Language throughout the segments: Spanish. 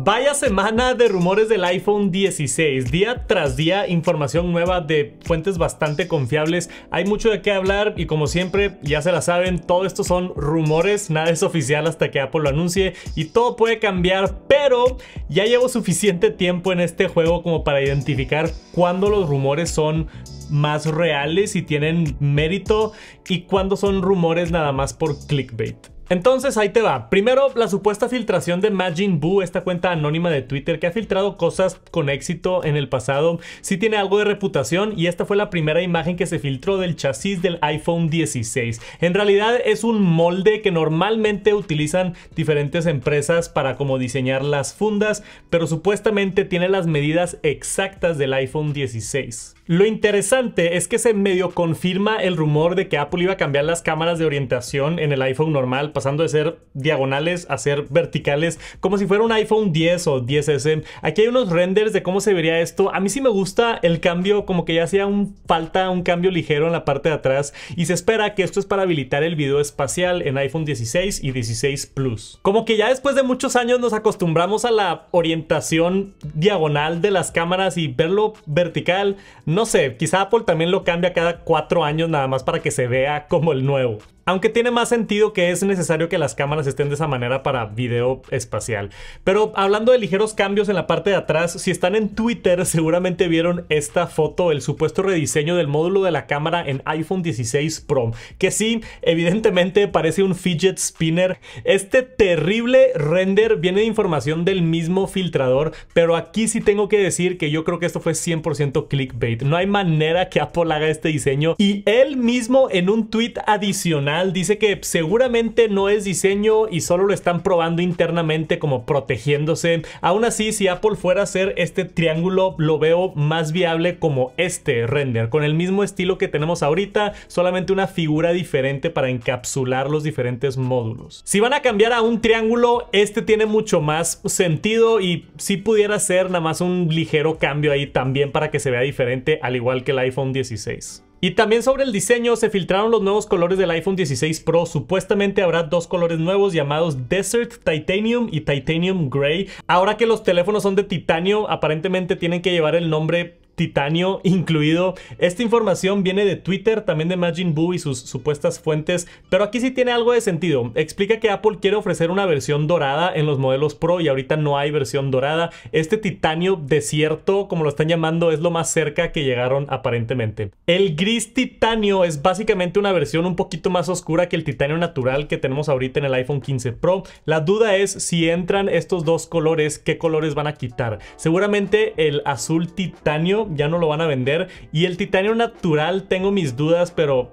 Vaya semana de rumores del iPhone 16. Día tras día, información nueva de fuentes bastante confiables. Hay mucho de qué hablar y como siempre, ya se la saben, todo esto son rumores, nada es oficial hasta que Apple lo anuncie y todo puede cambiar, pero ya llevo suficiente tiempo en este juego como para identificar cuándo los rumores son más reales y tienen mérito y cuándo son rumores nada más por clickbait. Entonces ahí te va. Primero, la supuesta filtración de Majin Buu, esta cuenta anónima de Twitter que ha filtrado cosas con éxito en el pasado, sí tiene algo de reputación y esta fue la primera imagen que se filtró del chasis del iPhone 16. En realidad es un molde que normalmente utilizan diferentes empresas para como diseñar las fundas, pero supuestamente tiene las medidas exactas del iPhone 16. Lo interesante es que se medio confirma el rumor de que Apple iba a cambiar las cámaras de orientación en el iPhone normal, pasando de ser diagonales a ser verticales, como si fuera un iPhone 10 o 10S. Aquí hay unos renders de cómo se vería esto. A mí sí me gusta el cambio, como que ya hacía un, falta un cambio ligero en la parte de atrás y se espera que esto es para habilitar el video espacial en iPhone 16 y 16 Plus. Como que ya después de muchos años nos acostumbramos a la orientación diagonal de las cámaras y verlo vertical, no no sé, quizá Apple también lo cambia cada cuatro años nada más para que se vea como el nuevo. Aunque tiene más sentido que es necesario que las cámaras estén de esa manera para video espacial. Pero hablando de ligeros cambios en la parte de atrás, si están en Twitter seguramente vieron esta foto, el supuesto rediseño del módulo de la cámara en iPhone 16 Pro, que sí, evidentemente parece un fidget spinner. Este terrible render viene de información del mismo filtrador, pero aquí sí tengo que decir que yo creo que esto fue 100% clickbait. No hay manera que Apple haga este diseño y él mismo en un tweet adicional dice que seguramente no es diseño y solo lo están probando internamente como protegiéndose. Aún así, si Apple fuera a hacer este triángulo, lo veo más viable como este render, con el mismo estilo que tenemos ahorita, solamente una figura diferente para encapsular los diferentes módulos. Si van a cambiar a un triángulo, este tiene mucho más sentido y si pudiera ser nada más un ligero cambio ahí también para que se vea diferente, al igual que el iPhone 16. Y también sobre el diseño, se filtraron los nuevos colores del iPhone 16 Pro. Supuestamente habrá dos colores nuevos llamados Desert Titanium y Titanium Gray. Ahora que los teléfonos son de titanio, aparentemente tienen que llevar el nombre titanio incluido. Esta información viene de Twitter, también de Majin Buu y sus supuestas fuentes, pero aquí sí tiene algo de sentido. Explica que Apple quiere ofrecer una versión dorada en los modelos Pro y ahorita no hay versión dorada. Este titanio desierto, como lo están llamando, es lo más cerca que llegaron aparentemente. El gris titanio es básicamente una versión un poquito más oscura que el titanio natural que tenemos ahorita en el iPhone 15 Pro. La duda es si entran estos dos colores, qué colores van a quitar. Seguramente el azul titanio ya no lo van a vender. Y el titanio natural, tengo mis dudas, pero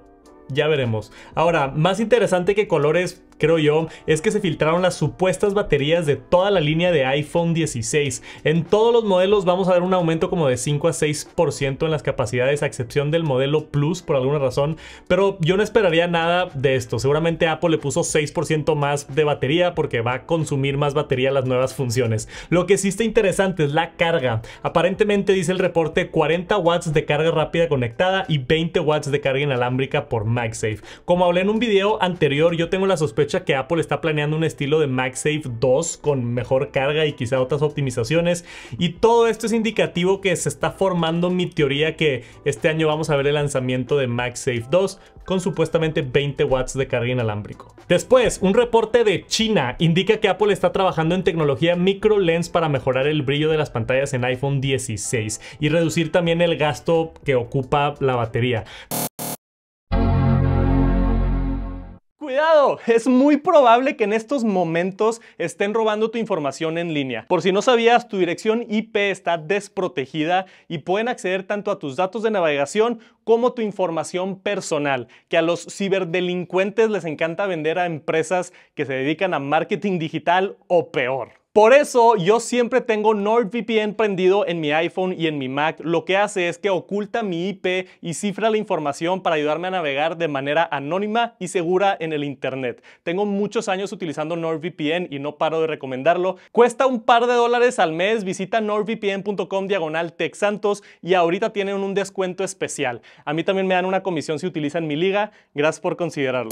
ya veremos. Ahora, más interesante que colores creo yo, es que se filtraron las supuestas baterías de toda la línea de iPhone 16. En todos los modelos vamos a ver un aumento como de 5 a 6% en las capacidades, a excepción del modelo Plus por alguna razón, pero yo no esperaría nada de esto. Seguramente Apple le puso 6% más de batería porque va a consumir más batería las nuevas funciones. Lo que sí está interesante es la carga. Aparentemente dice el reporte 40 watts de carga rápida conectada y 20 watts de carga inalámbrica por MagSafe. Como hablé en un video anterior, yo tengo la sospecha que Apple está planeando un estilo de MagSafe 2 con mejor carga y quizá otras optimizaciones. Y todo esto es indicativo que se está formando mi teoría que este año vamos a ver el lanzamiento de MagSafe 2 con supuestamente 20 watts de carga inalámbrico. Después, un reporte de China indica que Apple está trabajando en tecnología micro lens para mejorar el brillo de las pantallas en iPhone 16 y reducir también el gasto que ocupa la batería. es muy probable que en estos momentos estén robando tu información en línea. Por si no sabías, tu dirección IP está desprotegida y pueden acceder tanto a tus datos de navegación como tu información personal, que a los ciberdelincuentes les encanta vender a empresas que se dedican a marketing digital o peor. Por eso yo siempre tengo NordVPN prendido en mi iPhone y en mi Mac. Lo que hace es que oculta mi IP y cifra la información para ayudarme a navegar de manera anónima y segura en el Internet. Tengo muchos años utilizando NordVPN y no paro de recomendarlo. Cuesta un par de dólares al mes. Visita nordvpn.com diagonal santos y ahorita tienen un descuento especial. A mí también me dan una comisión si utilizan mi liga. Gracias por considerarlo.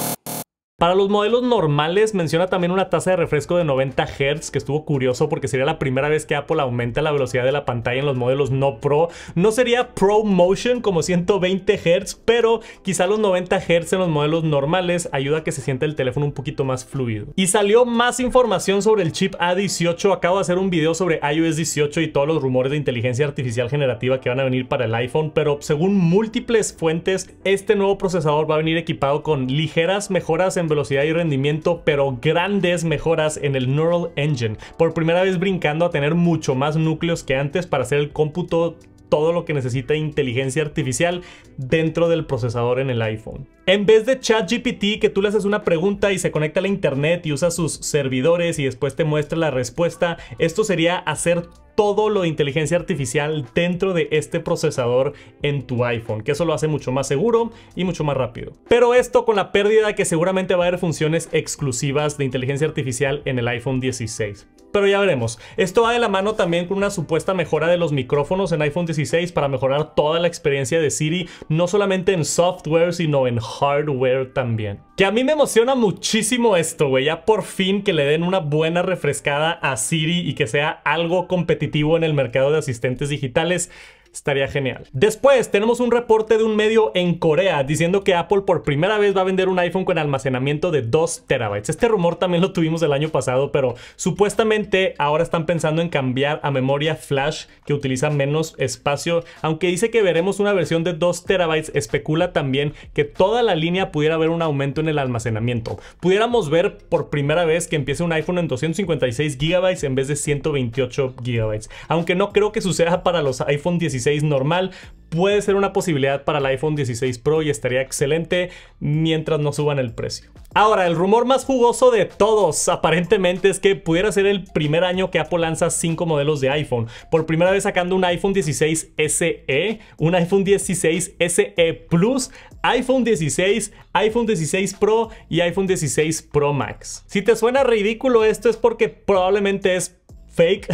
Para los modelos normales menciona también una tasa de refresco de 90 Hz, que estuvo curioso porque sería la primera vez que Apple aumenta la velocidad de la pantalla en los modelos no Pro. No sería Pro Motion como 120 Hz, pero quizá los 90 Hz en los modelos normales ayuda a que se sienta el teléfono un poquito más fluido. Y salió más información sobre el chip A18. Acabo de hacer un video sobre iOS 18 y todos los rumores de inteligencia artificial generativa que van a venir para el iPhone, pero según múltiples fuentes, este nuevo procesador va a venir equipado con ligeras mejoras en velocidad y rendimiento, pero grandes mejoras en el Neural Engine. Por primera vez brincando a tener mucho más núcleos que antes para hacer el cómputo todo lo que necesita inteligencia artificial dentro del procesador en el iPhone. En vez de ChatGPT, que tú le haces una pregunta y se conecta a la internet y usa sus servidores y después te muestra la respuesta, esto sería hacer todo lo de inteligencia artificial dentro de este procesador en tu iPhone, que eso lo hace mucho más seguro y mucho más rápido. Pero esto con la pérdida que seguramente va a haber funciones exclusivas de inteligencia artificial en el iPhone 16. Pero ya veremos. Esto va de la mano también con una supuesta mejora de los micrófonos en iPhone 16 para mejorar toda la experiencia de Siri, no solamente en software, sino en hardware también. Que a mí me emociona muchísimo esto, güey. Ya por fin que le den una buena refrescada a Siri y que sea algo competitivo en el mercado de asistentes digitales estaría genial. Después tenemos un reporte de un medio en Corea diciendo que Apple por primera vez va a vender un iPhone con almacenamiento de 2 terabytes. Este rumor también lo tuvimos el año pasado, pero supuestamente ahora están pensando en cambiar a memoria flash que utiliza menos espacio. Aunque dice que veremos una versión de 2 terabytes, especula también que toda la línea pudiera haber un aumento en el almacenamiento. Pudiéramos ver por primera vez que empiece un iPhone en 256 GB en vez de 128 GB. Aunque no creo que suceda para los iPhone 16 normal puede ser una posibilidad para el iPhone 16 Pro y estaría excelente mientras no suban el precio. Ahora, el rumor más jugoso de todos aparentemente es que pudiera ser el primer año que Apple lanza cinco modelos de iPhone. Por primera vez sacando un iPhone 16 SE, un iPhone 16 SE Plus, iPhone 16, iPhone 16 Pro y iPhone 16 Pro Max. Si te suena ridículo esto es porque probablemente es fake.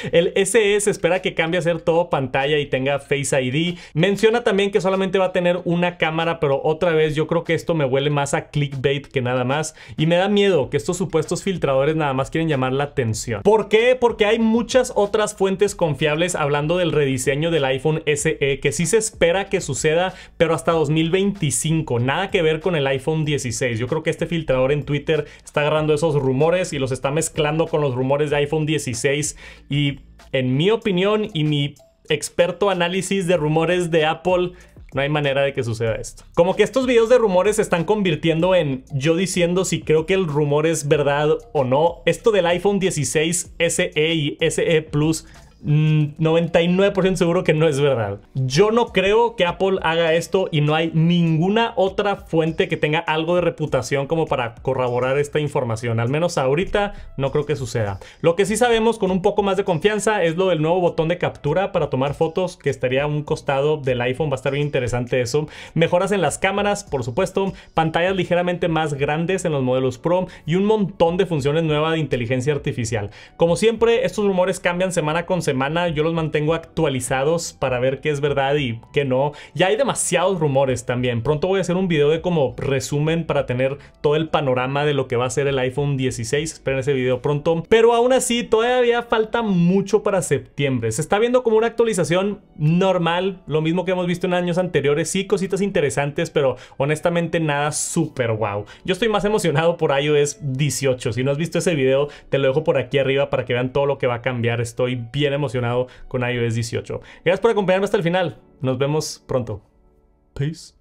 El SE se espera que cambie a ser todo pantalla y tenga Face ID. Menciona también que solamente va a tener una cámara, pero otra vez yo creo que esto me huele más a clickbait que nada más. Y me da miedo que estos supuestos filtradores nada más quieren llamar la atención. ¿Por qué? Porque hay muchas otras fuentes confiables hablando del rediseño del iPhone SE que sí se espera que suceda, pero hasta 2025. Nada que ver con el iPhone 16. Yo creo que este filtrador en Twitter está agarrando esos rumores y los está mezclando con los rumores de iPhone 16 y en mi opinión y mi experto análisis de rumores de Apple, no hay manera de que suceda esto. Como que estos videos de rumores se están convirtiendo en yo diciendo si creo que el rumor es verdad o no. Esto del iPhone 16 SE y SE Plus 99% seguro que no es verdad. Yo no creo que Apple haga esto y no hay ninguna otra fuente que tenga algo de reputación como para corroborar esta información. Al menos ahorita no creo que suceda. Lo que sí sabemos con un poco más de confianza es lo del nuevo botón de captura para tomar fotos que estaría a un costado del iPhone. Va a estar bien interesante eso. Mejoras en las cámaras, por supuesto. Pantallas ligeramente más grandes en los modelos Pro y un montón de funciones nuevas de inteligencia artificial. Como siempre, estos rumores cambian semana con semana. Yo los mantengo actualizados para ver qué es verdad y qué no. Ya hay demasiados rumores también. Pronto voy a hacer un video de como resumen para tener todo el panorama de lo que va a ser el iPhone 16. Esperen ese video pronto. Pero aún así, todavía falta mucho para septiembre. Se está viendo como una actualización normal, lo mismo que hemos visto en años anteriores. Sí, cositas interesantes, pero honestamente nada súper wow. Yo estoy más emocionado por iOS 18. Si no has visto ese video, te lo dejo por aquí arriba para que vean todo lo que va a cambiar. Estoy bien emocionado con iOS 18. Gracias por acompañarme hasta el final. Nos vemos pronto. Peace.